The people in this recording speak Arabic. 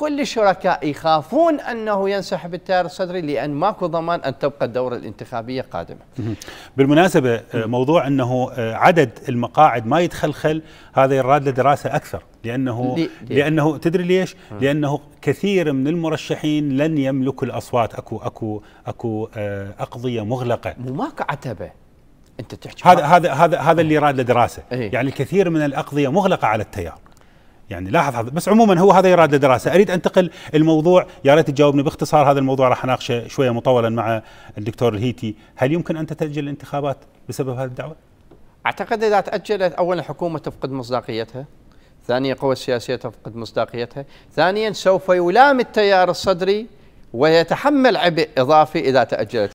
كل الشركاء يخافون انه ينسحب التيار الصدري لان ماكو ضمان ان تبقى الدوره الانتخابيه قادمه. بالمناسبه آه، موضوع انه آه، عدد المقاعد ما يتخلخل هذا يراد له دراسه اكثر لانه لي لانه تدري ليش؟ لانه كثير من المرشحين لن يملكوا الاصوات اكو اكو اكو آه، اقضيه مغلقه. وماكو عتبه. انت تحكي هذا هذا هذا هذا اللي إيه. يراد له دراسه، إيه. يعني الكثير من الاقضيه مغلقه على التيار. يعني لاحظ هذا بس عموما هو هذا يراد دراسة اريد انتقل الموضوع يا ريت تجاوبني باختصار هذا الموضوع راح اناقشه شويه مطولا مع الدكتور الهيتي هل يمكن ان تتاجل الانتخابات بسبب هذه الدعوه اعتقد اذا تاجلت اولا الحكومه تفقد مصداقيتها ثانيا القوى السياسيه تفقد مصداقيتها ثانيا سوف يلام التيار الصدري ويتحمل عبء اضافي اذا تاجلت